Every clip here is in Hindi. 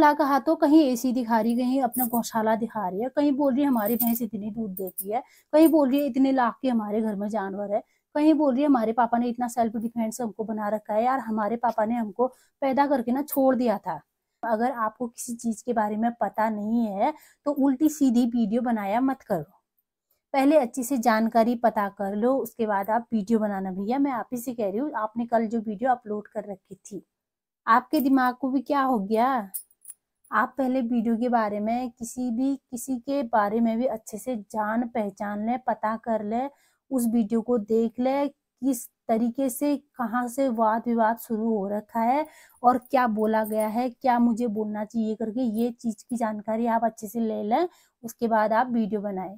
फुला कहा तो कहीं एसी दिखा रही कहीं अपना गौशाला दिखा रही है कहीं बोल रही है हमारी भैंस इतनी दूध देती है कहीं बोल रही है इतने लाख के हमारे घर में जानवर है कहीं बोल रही है हमारे पापा ने इतना सेल्फ डिफेंस हमको बना रखा है यार हमारे पापा ने हमको पैदा करके ना छोड़ दिया था अगर आपको किसी चीज के बारे में पता नहीं है तो उल्टी सीधी वीडियो बनाया मत करो पहले अच्छी से जानकारी पता कर लो उसके बाद आप वीडियो बनाना भैया मैं आप ही से कह रही हूँ आपने कल जो वीडियो अपलोड कर रखी थी आपके दिमाग को भी क्या हो गया आप पहले वीडियो के बारे में किसी भी किसी के बारे में भी अच्छे से जान पहचान लें पता कर लें उस वीडियो को देख लें किस तरीके से कहाँ से वाद विवाद शुरू हो रखा है और क्या बोला गया है क्या मुझे बोलना चाहिए करके ये चीज़ की जानकारी आप अच्छे से ले लें उसके बाद आप वीडियो बनाएं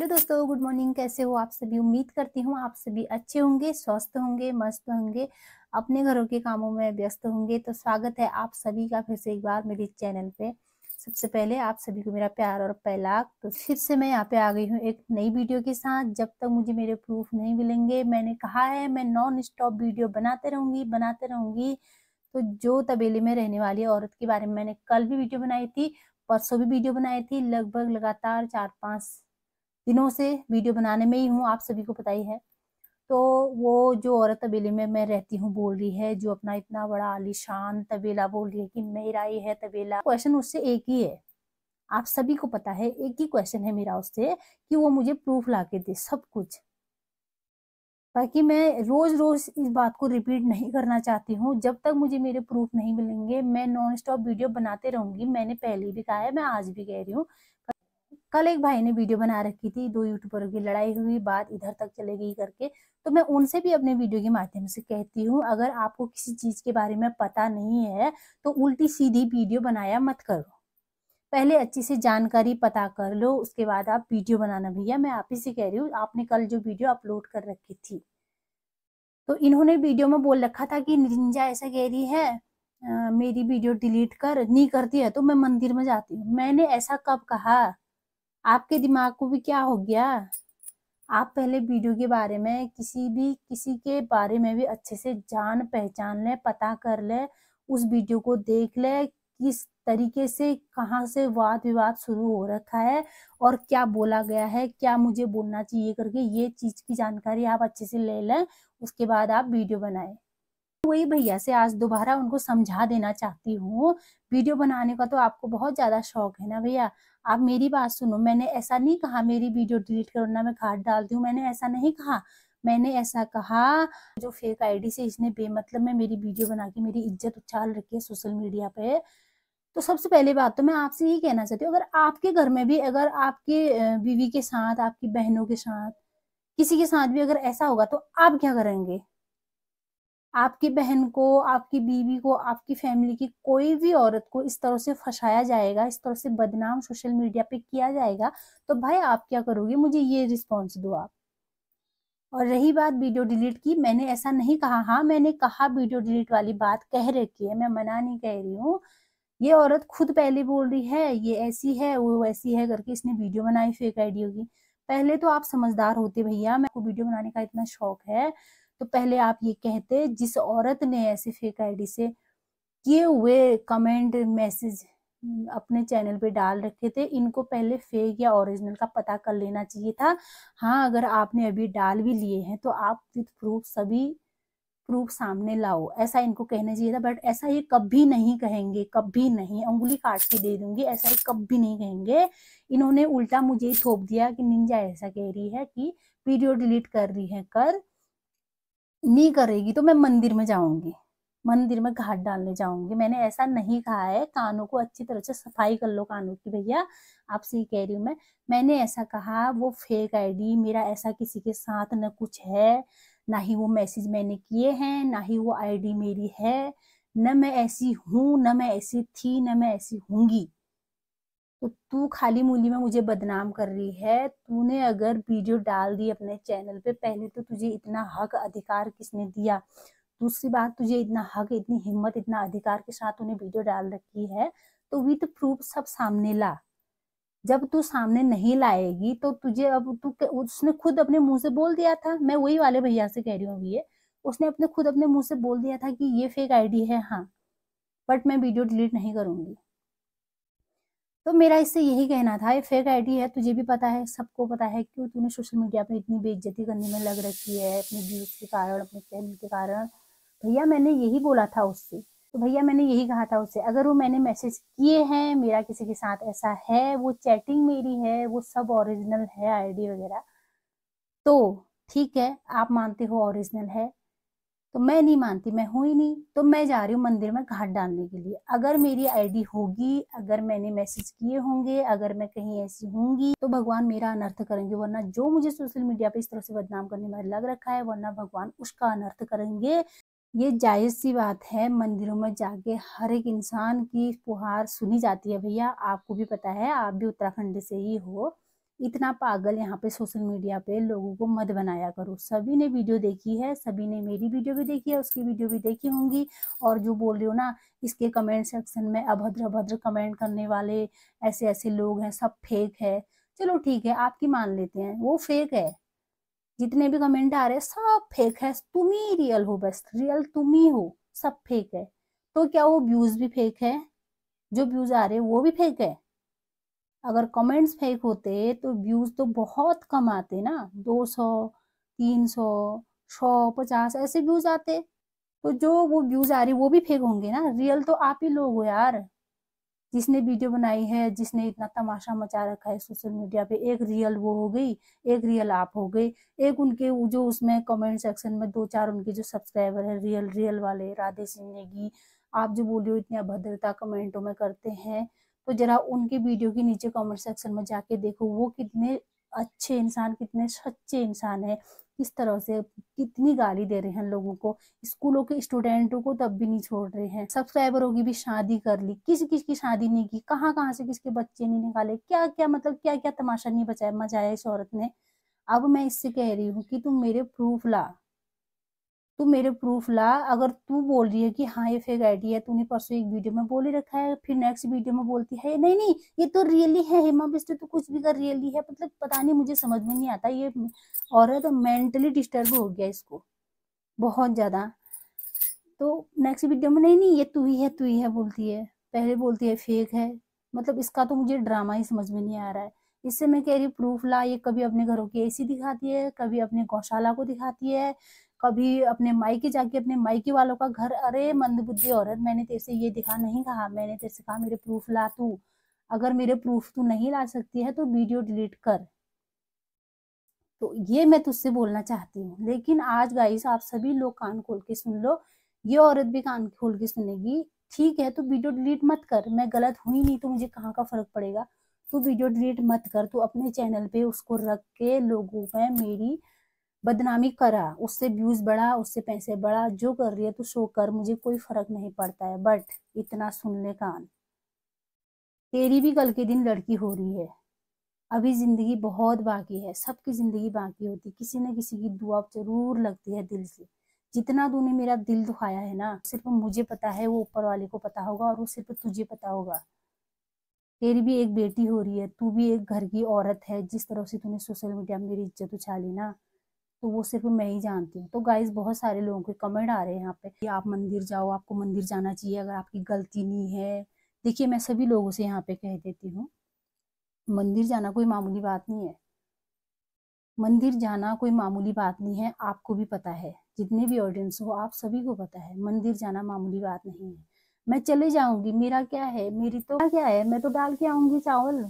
हेलो दोस्तों गुड मॉर्निंग कैसे हो आप सभी उम्मीद करती हूँ आप सभी अच्छे होंगे स्वस्थ होंगे मस्त होंगे अपने घरों के कामों में व्यस्त होंगे तो स्वागत है आप सभी का फिर से एक बार मेरे चैनल पे सबसे पहले आप सभी को मेरा प्यार और पैलाक तो फिर से मैं यहाँ पे आ गई हूँ एक नई वीडियो के साथ जब तक मुझे मेरे प्रूफ नहीं मिलेंगे मैंने कहा है मैं नॉन स्टॉप वीडियो बनाते रहूंगी बनाते रहूंगी तो जो तबेले में रहने वाली औरत के बारे में मैंने कल भी वीडियो बनाई थी परसों भी वीडियो बनाई थी लगभग लगातार चार पांच दिनों से वीडियो बनाने में ही हूँ आप सभी को पता ही है तो वो जो औरत तबेले में मैं रहती हूँ बोल रही है जो अपना इतना बड़ा आलिशान तबेला बोल रही है कि मेरा ये है तबेला क्वेश्चन उससे एक ही है आप सभी को पता है एक ही क्वेश्चन है मेरा उससे कि वो मुझे प्रूफ ला दे सब कुछ बाकी मैं रोज रोज इस बात को रिपीट नहीं करना चाहती हूँ जब तक मुझे मेरे प्रूफ नहीं मिलेंगे मैं नॉन स्टॉप वीडियो बनाते रहूंगी मैंने पहले भी कहा है मैं आज भी कह रही हूँ कल एक भाई ने वीडियो बना रखी थी दो यूट्यूबरों की लड़ाई हुई बात इधर तक चले गई करके तो मैं उनसे भी अपने वीडियो के माध्यम से कहती हूँ अगर आपको किसी चीज के बारे में पता नहीं है तो उल्टी सीधी वीडियो बनाया मत करो पहले अच्छी से जानकारी पता कर लो उसके बाद आप वीडियो बनाना भैया मैं आप ही से कह रही हूँ आपने कल जो वीडियो अपलोड कर रखी थी तो इन्होंने वीडियो में बोल रखा था कि निरिंजा ऐसा कह रही है आ, मेरी वीडियो डिलीट कर नहीं करती है तो मैं मंदिर में जाती हूँ मैंने ऐसा कब कहा आपके दिमाग को भी क्या हो गया आप पहले वीडियो के बारे में किसी भी किसी के बारे में भी अच्छे से जान पहचान लें पता कर लें उस वीडियो को देख ले किस तरीके से कहाँ से वाद विवाद शुरू हो रखा है और क्या बोला गया है क्या मुझे बोलना चाहिए करके ये चीज़ की जानकारी आप अच्छे से ले लें उसके बाद आप वीडियो बनाएं तो वही भैया से आज दोबारा उनको समझा देना चाहती हूँ वीडियो बनाने का तो आपको बहुत ज़्यादा शौक है ना भैया आप मेरी बात सुनो मैंने ऐसा नहीं कहा मेरी वीडियो डिलीट करो ना मैं खाद डालती हूँ मैंने ऐसा नहीं कहा मैंने ऐसा कहा जो फेक आईडी से इसने बेमतलब में मेरी वीडियो बना के मेरी इज्जत उछाल रखी है सोशल मीडिया पे तो सबसे पहले बात तो मैं आपसे यही कहना चाहती हूँ अगर आपके घर में भी अगर आपके बीवी के साथ आपकी बहनों के साथ किसी के साथ भी अगर ऐसा होगा तो आप क्या करेंगे आपकी बहन को आपकी बीवी को आपकी फैमिली की कोई भी औरत को इस तरह से फंसाया जाएगा इस तरह से बदनाम सोशल मीडिया पे किया जाएगा तो भाई आप क्या करोगे मुझे ये रिस्पॉन्स दो आप और रही बात वीडियो डिलीट की मैंने ऐसा नहीं कहा हाँ मैंने कहा वीडियो डिलीट वाली बात कह रखी है मैं मना नहीं कह रही हूँ ये औरत खुद पहले बोल रही है ये ऐसी है वो वैसी है करके इसने वीडियो बनाई फेक आइडियो की पहले तो आप समझदार होते भैया मैं वीडियो बनाने का इतना शौक है तो पहले आप ये कहते जिस औरत ने ऐसे फेक आईडी से किए हुए कमेंट हम्म, मैसेज अपने चैनल पे डाल रखे थे इनको पहले फेक या ओरिजिनल का पता कर लेना चाहिए था हाँ अगर आपने अभी डाल भी लिए हैं तो आप विद प्रूफ सभी प्रूफ सामने लाओ ऐसा इनको कहना चाहिए था बट ऐसा ये कभी नहीं कहेंगे कभी नहीं उंगली काट के दे दूंगी ऐसा ये कभी नहीं कहेंगे इन्होंने उल्टा मुझे ही थोप दिया कि निंजा ऐसा कह रही है कि वीडियो डिलीट कर रही है कर नहीं करेगी तो मैं मंदिर में जाऊंगी मंदिर में घाट डालने जाऊंगी मैंने ऐसा नहीं कहा है कानों को अच्छी तरह से सफाई कर लो कानों की भैया आपसे ही कह रही हूँ मैं मैंने ऐसा कहा वो फेक आईडी मेरा ऐसा किसी के साथ न कुछ है ना ही वो मैसेज मैंने किए हैं ना ही वो आईडी मेरी है न मैं ऐसी हूँ न मैं ऐसी थी न मैं ऐसी होंगी तो तू खाली मूली में मुझे बदनाम कर रही है तूने अगर वीडियो डाल दी अपने चैनल पे पहले तो तुझे इतना हक अधिकार किसने दिया दूसरी बात तुझे इतना हक इतनी हिम्मत इतना अधिकार के साथ तूने वीडियो डाल रखी है तो विथ तो प्रूफ सब सामने ला जब तू सामने नहीं लाएगी तो तुझे अब तू उसने खुद अपने मुंह से बोल दिया था मैं वही वाले भैया से कह रही हूँ ये उसने अपने खुद अपने मुंह से बोल दिया था कि ये फेक आईडी है हाँ बट मैं वीडियो डिलीट नहीं करूंगी तो मेरा इससे यही कहना था ये फेक आईडी है तुझे भी पता है सबको पता है क्यों तूने सोशल मीडिया पे इतनी बेइज्जती करने में लग रखी है अपने व्यूज के कारण अपने फैन के कारण भैया मैंने यही बोला था उससे तो भैया मैंने यही कहा था उससे अगर वो मैंने मैसेज किए हैं मेरा किसी के साथ ऐसा है वो चैटिंग मेरी है वो सब ओरिजिनल है आईडी वगैरह तो ठीक है आप मानते हो ओरिजिनल है तो मैं नहीं मानती मैं हूं ही नहीं तो मैं जा रही हूँ मंदिर में घाट डालने के लिए अगर मेरी आईडी होगी अगर मैंने मैसेज किए होंगे अगर मैं कहीं ऐसी होंगी तो भगवान मेरा अनर्थ करेंगे वरना जो मुझे सोशल मीडिया पे इस तरह से बदनाम करने में लग रखा है वरना भगवान उसका अनर्थ करेंगे ये जायज़ सी बात है मंदिरों में जाके हर एक इंसान की फुहार सुनी जाती है भैया आपको भी पता है आप भी उत्तराखंड से ही हो इतना पागल यहाँ पे सोशल मीडिया पे लोगों को मत बनाया करो सभी ने वीडियो देखी है सभी ने मेरी वीडियो भी देखी है उसकी वीडियो भी देखी होंगी और जो बोल रही हो ना इसके कमेंट सेक्शन में अभद्र अभद्र कमेंट करने वाले ऐसे ऐसे लोग हैं सब फेक है चलो ठीक है आपकी मान लेते हैं वो फेक है जितने भी कमेंट आ रहे हैं सब फेक है तुम ही रियल हो बस रियल तुम ही हो सब फेक है तो क्या वो व्यूज भी फेक है जो व्यूज आ रहे हैं वो भी फेक है अगर कमेंट्स फेक होते तो व्यूज तो बहुत कम आते ना 200 300 100 पचास ऐसे व्यूज आते तो जो वो व्यूज आ रही वो भी फेक होंगे ना रियल तो आप ही लोग हो यार जिसने वीडियो बनाई है जिसने इतना तमाशा मचा रखा है सोशल मीडिया पे एक रियल वो हो गई एक रियल आप हो गई एक उनके जो उसमें कमेंट सेक्शन में दो चार उनके जो सब्सक्राइबर है रियल रियल वाले राधे सिंह नेगी आप जो बोलियो इतनी अभद्रता कमेंटों में करते हैं तो जरा उनके वीडियो के नीचे कमेंट सेक्शन में जाके देखो वो कितने अच्छे इंसान कितने सच्चे इंसान है किस तरह से कितनी गाली दे रहे हैं लोगों को स्कूलों के स्टूडेंटों को तब भी नहीं छोड़ रहे हैं सब्सक्राइबरों की भी शादी कर ली किस किस की शादी नहीं की कहाँ कहाँ से किसके बच्चे नहीं निकाले क्या क्या मतलब क्या क्या तमाशा नहीं बचाया मचाया इस औरत ने अब मैं इससे कह रही हूँ कि तुम मेरे प्रूफ ला तू मेरे प्रूफ ला अगर तू बोल रही है कि हाँ ये फेक आईडी है तूने परसों एक वीडियो में बोल ही रखा है फिर नेक्स्ट वीडियो में बोलती है नहीं नहीं ये तो रियली है हेमा बिस्ट तो कुछ भी कर रियली है मतलब पता नहीं मुझे समझ में नहीं आता ये औरत तो मेंटली डिस्टर्ब हो गया इसको बहुत ज़्यादा तो नेक्स्ट वीडियो में नहीं नहीं ये तू ही है तू ही है बोलती है पहले बोलती है फेक है मतलब इसका तो मुझे ड्रामा ही समझ में नहीं आ रहा है इससे मैं कह रही प्रूफ ला ये कभी अपने घरों की एसी दिखाती है कभी अपने गौशाला को दिखाती है कभी अपने मायके जाके अपने मायके वालों का घर अरे मंदबुद्धि औरत मैंने तेरे से ये दिखा नहीं कहा मैंने तेरे से कहा मेरे प्रूफ ला तू अगर मेरे प्रूफ तू नहीं ला सकती है तो वीडियो डिलीट कर तो ये मैं तुझसे बोलना चाहती हूँ लेकिन आज गाइस आप सभी लोग कान खोल के सुन लो ये औरत भी कान खोल के सुनेगी ठीक है तो वीडियो डिलीट मत कर मैं गलत हुई नहीं तो मुझे कहाँ का फर्क पड़ेगा तू वीडियो डिलीट मत कर तू अपने चैनल पे उसको रख के लोगों में मेरी बदनामी करा उससे व्यूज बढ़ा उससे पैसे बढ़ा जो कर रही है तो शो कर मुझे कोई फर्क नहीं पड़ता है बट इतना सुन ले कान तेरी भी कल के दिन लड़की हो रही है अभी जिंदगी बहुत बाकी है सबकी जिंदगी बाकी होती किसी न किसी की दुआ जरूर लगती है दिल से जितना तूने मेरा दिल दुखाया है ना सिर्फ मुझे पता है वो ऊपर वाले को पता होगा और वो सिर्फ तुझे पता होगा तेरी भी एक बेटी हो रही है तू भी एक घर की औरत है जिस तरह से तूने सोशल मीडिया में मेरी इज्जत उछाली ना तो वो सिर्फ मैं ही जानती हूँ तो गाइज बहुत सारे लोगों के कमेंट आ रहे हैं यहाँ पे कि आप मंदिर जाओ आपको मंदिर जाना चाहिए अगर आपकी गलती नहीं है देखिए मैं सभी लोगों से यहाँ पे कह देती हूँ मंदिर जाना कोई मामूली बात नहीं है मंदिर जाना कोई मामूली बात नहीं है आपको भी पता है जितने भी ऑडियंस हो आप सभी को पता है मंदिर जाना मामूली बात नहीं है मैं चले जाऊंगी मेरा क्या है मेरी तो क्या है मैं तो डाल के आऊंगी चावल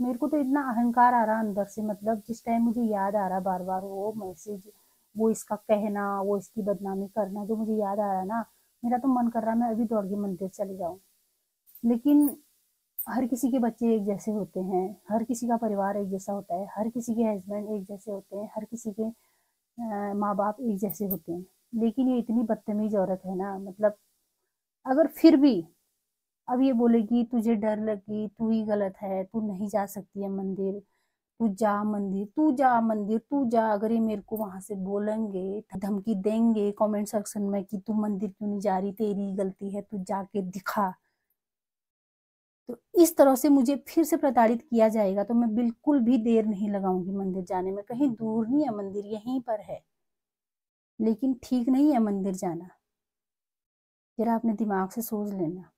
मेरे को तो इतना अहंकार आ रहा अंदर से मतलब जिस टाइम मुझे याद आ रहा बार बार वो मैसेज वो इसका कहना वो इसकी बदनामी करना जो मुझे याद आ रहा ना मेरा तो मन कर रहा मैं अभी दौड़ के मंदिर चले जाऊँ लेकिन हर किसी के बच्चे एक जैसे होते हैं हर किसी का परिवार एक जैसा होता है हर किसी के हस्बैंड एक जैसे होते हैं हर किसी के माँ बाप एक जैसे होते हैं लेकिन ये इतनी बदतमीज औरत है ना मतलब अगर फिर भी अब ये बोलेगी तुझे डर लगी तू ही गलत है तू नहीं जा सकती है मंदिर तू जा मंदिर तू जा मंदिर तू जा अगर ये मेरे को वहां से बोलेंगे धमकी देंगे कमेंट सेक्शन में कि तू मंदिर क्यों नहीं जा रही तेरी गलती है तू जाके दिखा तो इस तरह से मुझे फिर से प्रताड़ित किया जाएगा तो मैं बिल्कुल भी देर नहीं लगाऊंगी मंदिर जाने में कहीं दूर नहीं है मंदिर यहीं पर है लेकिन ठीक नहीं है मंदिर जाना जरा अपने दिमाग से सोच लेना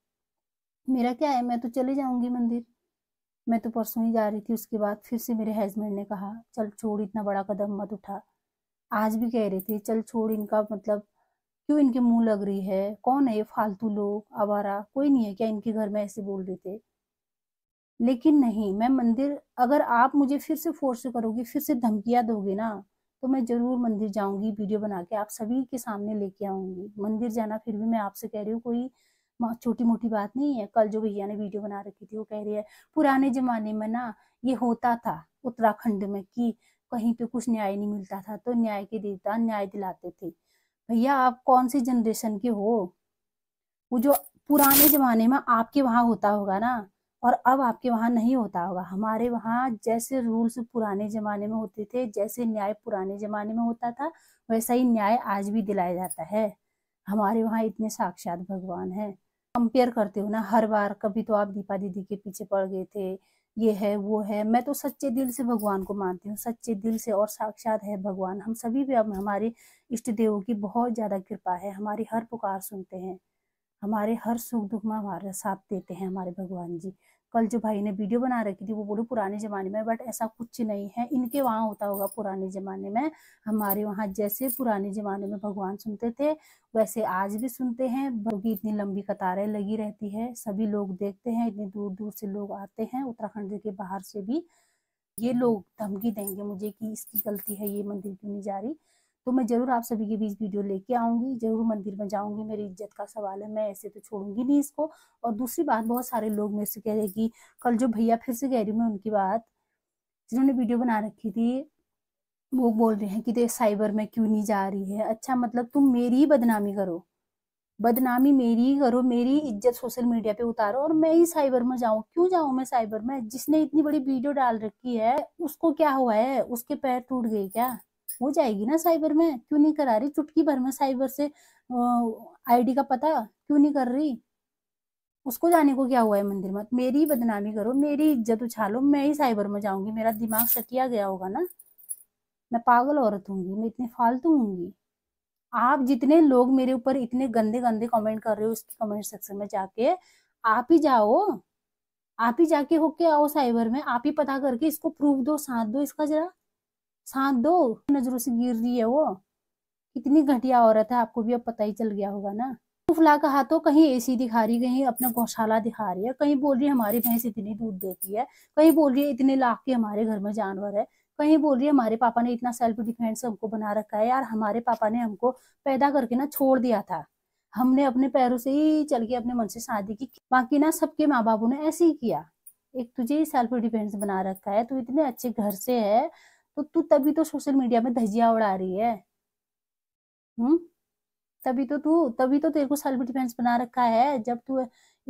मेरा क्या है मैं तो चले जाऊंगी मंदिर मैं तो परसों ही जा रही थी उसके बाद फिर से मेरे हस्बैंड ने कहा चल छोड़ इतना बड़ा कदम मत उठा आज भी कह रहे थे चल छोड़ इनका मतलब क्यों इनके मुंह लग रही है कौन है ये फालतू लोग आवारा कोई नहीं है क्या इनके घर में ऐसे बोल रहे थे लेकिन नहीं मैं मंदिर अगर आप मुझे फिर से फोर्स करोगे फिर से धमकियाँ दोगे ना तो मैं जरूर मंदिर जाऊंगी वीडियो बना के आप सभी के सामने लेके आऊंगी मंदिर जाना फिर भी मैं आपसे कह रही हूँ कोई छोटी मोटी बात नहीं है कल जो भैया ने वीडियो बना रखी थी वो कह रही है पुराने जमाने में ना ये होता था उत्तराखंड में कि कहीं पे कुछ न्याय नहीं मिलता था तो न्याय के देवता न्याय दिलाते थे भैया आप कौन सी जनरेशन के हो वो जो पुराने जमाने में आपके वहाँ होता होगा ना और अब आपके वहाँ नहीं होता होगा हमारे वहाँ जैसे रूल्स पुराने जमाने में होते थे जैसे न्याय पुराने जमाने में होता था वैसा ही न्याय आज भी दिलाया जाता है हमारे वहाँ इतने साक्षात भगवान हैं कंपेयर करते हो ना हर बार कभी तो आप दीपा दीदी के पीछे पड़ गए थे ये है वो है मैं तो सच्चे दिल से भगवान को मानती हूँ सच्चे दिल से और साक्षात है भगवान हम सभी भी अब हमारे इष्ट देवों की बहुत ज़्यादा कृपा है हमारी हर पुकार सुनते हैं हमारे हर सुख दुख में हमारा साथ देते हैं हमारे भगवान जी कल जो भाई ने वीडियो बना रखी थी वो बोलो पुराने ज़माने में बट ऐसा कुछ नहीं है इनके वहाँ होता होगा पुराने ज़माने में हमारे वहाँ जैसे पुराने ज़माने में भगवान सुनते थे वैसे आज भी सुनते हैं बल्कि इतनी लंबी कतारें लगी रहती है सभी लोग देखते हैं इतनी दूर दूर से लोग आते हैं उत्तराखंड के बाहर से भी ये लोग धमकी देंगे मुझे कि इसकी गलती है ये मंदिर क्यों नहीं जा रही तो मैं ज़रूर आप सभी के बीच वीडियो लेके आऊंगी ज़रूर मंदिर में जाऊंगी मेरी इज्जत का सवाल है मैं ऐसे तो छोड़ूंगी नहीं इसको और दूसरी बात बहुत सारे लोग मेरे से कह रहे कि कल जो भैया फिर से कह रही मैं उनकी बात जिन्होंने वीडियो बना रखी थी वो बोल रहे हैं कि देख साइबर में क्यों नहीं जा रही है अच्छा मतलब तुम मेरी ही बदनामी करो बदनामी मेरी ही करो मेरी इज्जत सोशल मीडिया पे उतारो और मैं ही साइबर में जाऊं क्यों जाऊँ मैं साइबर में जिसने इतनी बड़ी वीडियो डाल रखी है उसको क्या हुआ है उसके पैर टूट गए क्या हो जाएगी ना साइबर में क्यों नहीं करा रही चुटकी भर में साइबर से आईडी का पता क्यों नहीं कर रही उसको जाने को क्या हुआ है मंदिर में मेरी बदनामी करो मेरी इज्जत उछालो मैं ही साइबर में जाऊंगी मेरा दिमाग सटिया गया होगा ना मैं पागल औरत होंगी मैं इतनी फालतू होंगी आप जितने लोग मेरे ऊपर इतने गंदे गंदे कमेंट कर रहे हो उसके कमेंट सेक्शन में जाके आप ही जाओ आप ही जाके होके आओ साइबर में आप ही पता करके इसको प्रूफ दो साथ दो इसका जरा साथ दो नजरों से गिर रही है वो कितनी घटिया औरत है आपको भी अब पता ही चल गया होगा ना फुला का हाथ तो कहीं एसी दिखा रही कहीं अपना गौशाला दिखा रही है कहीं बोल रही है हमारी भैंस इतनी दूध देती है कहीं बोल रही है इतने लाख के हमारे घर में जानवर है कहीं बोल रही है हमारे पापा ने इतना सेल्फ डिफेंस हमको बना रखा है यार हमारे पापा ने हमको पैदा करके ना छोड़ दिया था हमने अपने पैरों से ही चल के अपने मन से शादी की बाकी ना सबके माँ बाबू ने ऐसे ही किया एक तुझे सेल्फ डिफेंस बना रखा है तू इतने अच्छे घर से है तो तू तभी तो सोशल मीडिया में धजिया उड़ा रही है हम्म तभी तो तू तभी तो तेरे को सेल्फ डिफेंस बना रखा है जब तू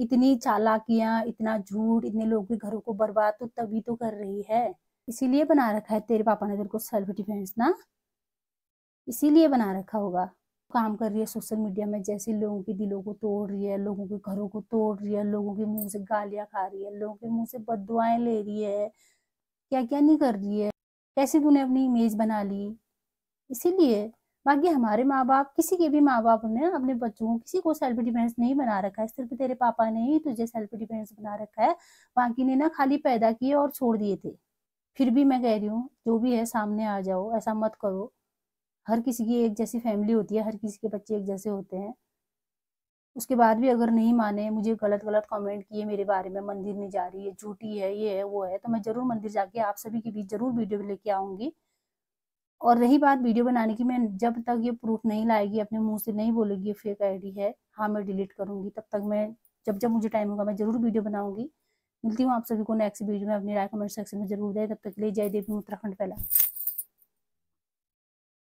इतनी चालाकियां इतना झूठ इतने लोग के घरों को बर्बाद तो तभी तो कर रही है इसीलिए बना रखा है तेरे पापा ने तेरे को सेल्फ डिफेंस ना इसीलिए बना रखा होगा काम कर रही है सोशल मीडिया में जैसे लोगों के दिलों को तोड़ रही है लोगों के घरों को तोड़ रही है लोगों के मुंह से गालियां खा रही है लोगों के मुंह से बदुआएं ले रही है क्या क्या नहीं कर रही है कैसे तूने अपनी इमेज बना ली इसीलिए बाकी हमारे माँ बाप किसी के भी माँ बाप ने अपने बच्चों को किसी को सेल्फ डिफेंस नहीं बना रखा है सिर्फ तेरे पापा ने ही तुझे सेल्फ डिफेंस बना रखा है बाकी ने ना खाली पैदा किए और छोड़ दिए थे फिर भी मैं कह रही हूँ जो भी है सामने आ जाओ ऐसा मत करो हर किसी की एक जैसी फैमिली होती है हर किसी के बच्चे एक जैसे होते हैं उसके बाद भी अगर नहीं माने मुझे गलत गलत कमेंट किए मेरे बारे में मंदिर नहीं जा रही है झूठी है ये है वो है तो मैं ज़रूर मंदिर जाके आप सभी के बीच ज़रूर वीडियो लेके आऊँगी और रही बात वीडियो बनाने की मैं जब तक ये प्रूफ नहीं लाएगी अपने मुंह से नहीं बोलेगी ये फेक आईडी है हाँ मैं डिलीट करूँगी तब तक मैं जब जब मुझे टाइम होगा मैं ज़रूर वीडियो बनाऊंगी मिलती हूँ आप सभी को नेक्स्ट वीडियो में अपनी राय कमेंट सेक्शन में जरूर दें तब तक ले जाए देवी उत्तराखंड पहला